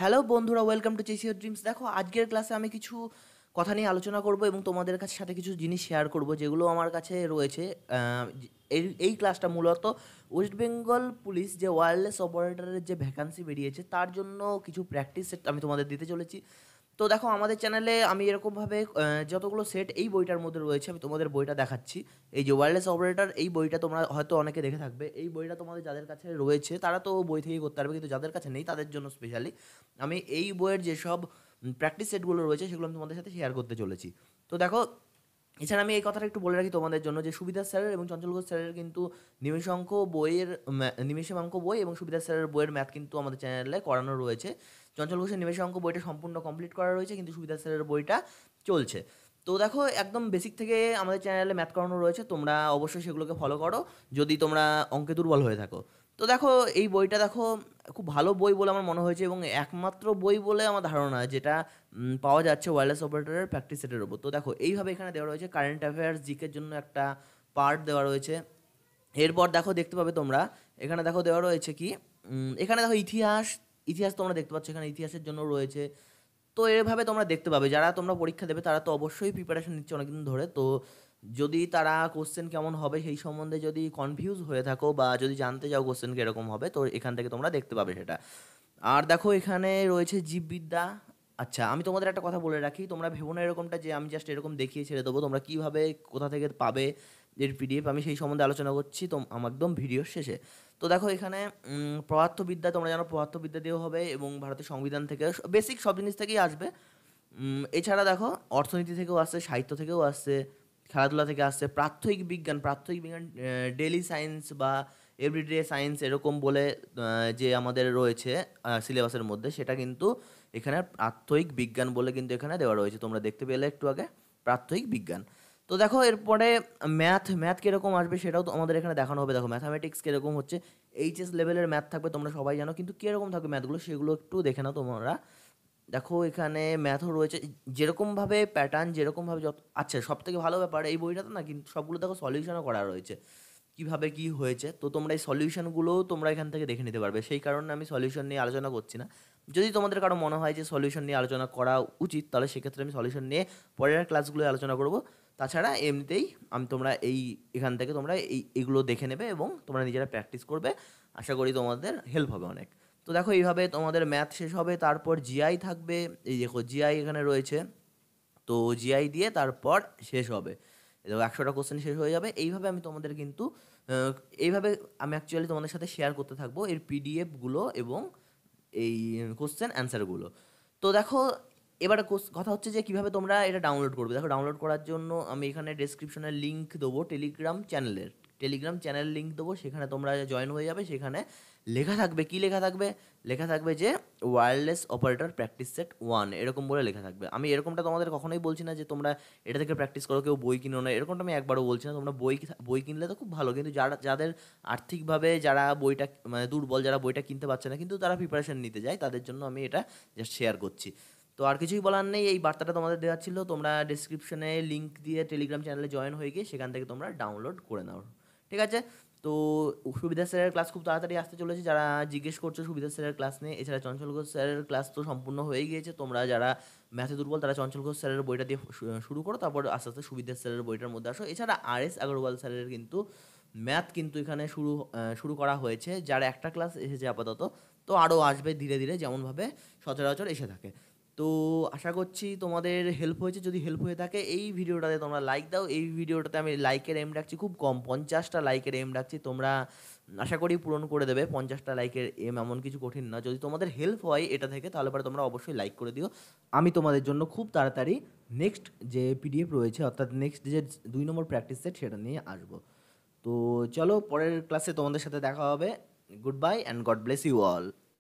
hello বন্ধুরা welcome to chase your dreams দেখো আজকের ক্লাসে আমি কিছু কথা নিয়ে আলোচনা করব এবং তোমাদের কাছে সাথে কিছু জিনিস শেয়ার করব যেগুলো আমার কাছে রয়েছে এই এই ক্লাসটা মূলত ওয়েস্ট বেঙ্গল পুলিশ যে ওয়্যারলেস অপারেটরের যে ভ্যাকান্সি বেরিয়েছে তার জন্য কিছু প্র্যাকটিস আমি তোমাদের দিতে চলেছি তো দেখো আমাদের চ্যানেলে আমি এরকমভাবে যতগুলো সেট এই বইটার মধ্যে রয়েছে আমি তোমাদের বইটা দেখাচ্ছি এই যে ওয়্যারলেস অপারেটর এই বইটা তোমরা হয়তো অনেকে দেখে থাকবে এই বইটা তোমাদের যাদের কাছে রয়েছে তারা তো বই থেকেই করতে পারবে কিন্তু যাদের কাছে নেই তাদের জন্য স্পেশালি আমি এই বইয়ের যেসব প্র্যাকটিস সেটগুলো রয়েছে সেগুলো আমি তোমাদের সাথে শেয়ার করতে চলেছি তো দেখো এছাড়া আমি এই কথাটা একটু বলে রাখি তোমাদের জন্য যে সুবিধা স্যারের এবং চঞ্চল ঘোষ স্যারের কিন্তু নিমেষাঙ্ক বইয়ের নিমেষাঙ্ক বই এবং সুবিধা স্যারের বইয়ের ম্যাথ কিন্তু আমাদের চ্যানেলে করানো রয়েছে চঞ্চল ঘোষের নিমেষাঙ্ক বইটা সম্পূর্ণ কমপ্লিট করা রয়েছে কিন্তু সুবিধা স্যারের বইটা চলছে তো দেখো একদম বেসিক থেকে আমাদের চ্যানেলে ম্যাথ করানো রয়েছে তোমরা অবশ্যই সেগুলোকে ফলো করো যদি তোমরা অঙ্কে দুর্বল হয়ে থাকো তো দেখো এই বইটা দেখো খুব ভালো বই বলে আমার মনে হয়েছে এবং একমাত্র বই বলে আমার ধারণা যেটা পাওয়া যাচ্ছে ওয়্যারলেস অপারেটরের প্র্যাকটিস সেটের ওপর তো দেখো এইভাবে এখানে দেওয়া রয়েছে কারেন্ট অ্যাফেয়ার্স জিকের জন্য একটা পার্ট দেওয়া রয়েছে এরপর দেখো দেখতে পাবে তোমরা এখানে দেখো দেওয়া রয়েছে কি এখানে দেখো ইতিহাস ইতিহাস তোমরা দেখতে পাচ্ছ এখানে ইতিহাসের জন্য রয়েছে তো এভাবে তোমরা দেখতে পাবে যারা তোমরা পরীক্ষা দেবে তারা তো অবশ্যই প্রিপারেশন নিচ্ছে অনেকদিন ধরে তো যদি তারা কোশ্চেন কেমন হবে সেই সম্বন্ধে যদি কনফিউজ হয়ে থাকো বা যদি জানতে চাও কোশ্চেন কীরকম হবে তো এখান থেকে তোমরা দেখতে পাবে সেটা আর দেখো এখানে রয়েছে জীববিদ্যা আচ্ছা আমি তোমাদের একটা কথা বলে রাখি তোমরা ভেবো না এরকমটা যে আমি জাস্ট এরকম দেখিয়ে ছেড়ে দেবো তোমরা কীভাবে কোথা থেকে পাবে এর পিডিএফ আমি সেই সম্বন্ধে আলোচনা করছি তো আমার একদম ভিডিওর শেষে তো দেখো এখানে পদার্থবিদ্যা তোমরা জানো পদার্থবিদ্যা দিয়েও হবে এবং ভারতের সংবিধান থেকে বেসিক সব জিনিস থেকেই আসবে এছাড়া দেখো অর্থনীতি থেকেও আসছে সাহিত্য থেকেও আসছে খেলাধুলা থেকে আসছে প্রাত্যহিক বিজ্ঞান প্রাত্যহিক বিজ্ঞান ডেলি সায়েন্স বা এভরিডে সায়েন্স এরকম বলে যে আমাদের রয়েছে সিলেবাসের মধ্যে সেটা কিন্তু এখানে প্রাত্যহিক বিজ্ঞান বলে কিন্তু এখানে দেওয়া রয়েছে তোমরা দেখতে পেলে একটু আগে প্রাত্যহিক বিজ্ঞান তো দেখো এরপরে ম্যাথ ম্যাথ কীরকম আসবে সেটাও তো আমাদের এখানে দেখানো হবে দেখো ম্যাথামেটিক্স কীরকম হচ্ছে এইচএস লেভেলের ম্যাথ থাকবে তোমরা সবাই জানো কিন্তু কীরকম থাকবে ম্যাথগুলো সেগুলো একটু দেখে নাও তোমরা দেখো এখানে ম্যাথও রয়েছে যেরকমভাবে প্যাটার্ন যেরকমভাবে যত আচ্ছা সব থেকে ভালো ব্যাপার এই বইটাতে না কিন্তু সবগুলো দেখো সলিউশনও করা রয়েছে কিভাবে কি হয়েছে তো তোমরা এই সলিউশনগুলো তোমরা এখান থেকে দেখে নিতে পারবে সেই কারণে আমি সলিউশন নিয়ে আলোচনা করছি না যদি তোমাদের কারো মনে হয় যে সলিউশন নিয়ে আলোচনা করা উচিত তাহলে সেক্ষেত্রে আমি সলিউশন নিয়ে পরের ক্লাসগুলো আলোচনা করব তাছাড়া এমনিতেই আমি তোমরা এই এখান থেকে তোমরা এই এগুলো দেখে নেবে এবং তোমরা নিজেরা প্র্যাকটিস করবে আশা করি তোমাদের হেল্প হবে অনেক তো দেখো এইভাবে তোমাদের ম্যাথ শেষ হবে তারপর জিআই থাকবে এই দেখো জিআই এখানে রয়েছে তো জিআই দিয়ে তারপর শেষ হবে দেখো একশোটা কোশ্চেন শেষ হয়ে যাবে এইভাবে আমি তোমাদের কিন্তু এইভাবে আমি অ্যাকচুয়ালি তোমাদের সাথে শেয়ার করতে থাকবো এর পিডিএফগুলো এবং এই কোশ্চেন অ্যান্সারগুলো তো দেখো এবার কথা হচ্ছে যে কীভাবে তোমরা এটা ডাউনলোড করবে দেখো ডাউনলোড করার জন্য আমি এখানে ডেসক্রিপশনের লিঙ্ক দেবো টেলিগ্রাম চ্যানেলের টেলিগ্রাম চ্যানেল লিঙ্ক দেবো সেখানে তোমরা জয়েন হয়ে যাবে সেখানে লেখা থাকবে কি লেখা থাকবে লেখা থাকবে যে wireless operator practice set one এরকম বলে লেখা থাকবে আমি এরকমটা তোমাদের কখনোই বলছি না যে তোমরা এটা থেকে প্র্যাকটিস করো কেউ বই কিনো না এরকমটা আমি একবারও বলছি না তোমরা বই বই কিনলে তো খুব ভালো কিন্তু যারা যাদের আর্থিকভাবে যারা বইটা মানে দুর্বল যারা বইটা কিনতে পারছে না কিন্তু তারা প্রিপারেশান নিতে যায় তাদের জন্য আমি এটা জাস্ট শেয়ার করছি তো আর কিছুই বলার নেই এই বার্তাটা তোমাদের দেওয়া ছিল তোমরা ডিসক্রিপশনে লিঙ্ক দিয়ে টেলিগ্রাম চ্যানেলে জয়েন হয়ে গিয়ে সেখান থেকে তোমরা ডাউনলোড করে নাও ঠিক আছে তো সুবিধা স্যারের ক্লাস খুব তাড়াতাড়ি আসতে চলেছে যারা জিজ্ঞেস করছে সুবিধা স্যারের ক্লাস নিয়ে এছাড়া চঞ্চল ঘোষ স্যারের ক্লাস তো সম্পূর্ণ হয়ে গিয়েছে তোমরা যারা ম্যাথে দুর্বল তারা চঞ্চল ঘোষ স্যারের বইটা দিয়ে শুরু করো তারপর আস্তে আস্তে সুবিধা স্যারের বইটার মধ্যে আসো এছাড়া আর এস আগরওয়াল স্যারের কিন্তু ম্যাথ কিন্তু এখানে শুরু শুরু করা হয়েছে যার একটা ক্লাস এসেছে আপাতত তো আরও আসবে ধীরে ধীরে যেমনভাবে সচরাচর এসে থাকে তো আশা করছি তোমাদের হেল্প হয়েছে যদি হেল্প হয়ে থাকে এই ভিডিওটাতে তোমরা লাইক দাও এই ভিডিওটাতে আমি লাইকের এম রাখছি খুব কম পঞ্চাশটা লাইকের এম রাখছি তোমরা আশা করি পূরণ করে দেবে পঞ্চাশটা লাইকের এম এমন কিছু কঠিন না যদি তোমাদের হেল্প হয় এটা থেকে তাহলে পরে তোমরা অবশ্যই লাইক করে দিও আমি তোমাদের জন্য খুব তাড়াতাড়ি নেক্সট যে পিডিএফ রয়েছে অর্থাৎ নেক্সট যে দুই নম্বর প্র্যাকটিস সেট সেটা নিয়ে আসবো তো চলো পরের ক্লাসে তোমাদের সাথে দেখা হবে good bye and God bless you all